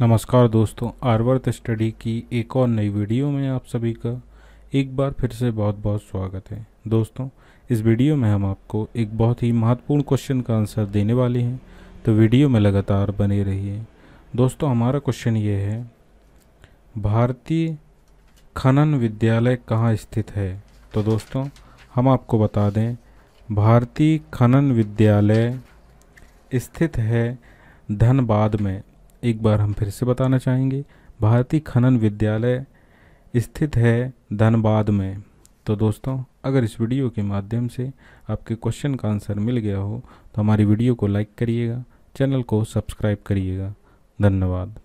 नमस्कार दोस्तों आर्वर्थ स्टडी की एक और नई वीडियो में आप सभी का एक बार फिर से बहुत बहुत स्वागत है दोस्तों इस वीडियो में हम आपको एक बहुत ही महत्वपूर्ण क्वेश्चन का आंसर देने वाले हैं तो वीडियो में लगातार बने रहिए दोस्तों हमारा क्वेश्चन ये है भारतीय खनन विद्यालय कहाँ स्थित है तो दोस्तों हम आपको बता दें भारतीय खनन विद्यालय स्थित है धनबाद में एक बार हम फिर से बताना चाहेंगे भारतीय खनन विद्यालय स्थित है धनबाद में तो दोस्तों अगर इस वीडियो के माध्यम से आपके क्वेश्चन का आंसर मिल गया हो तो हमारी वीडियो को लाइक करिएगा चैनल को सब्सक्राइब करिएगा धन्यवाद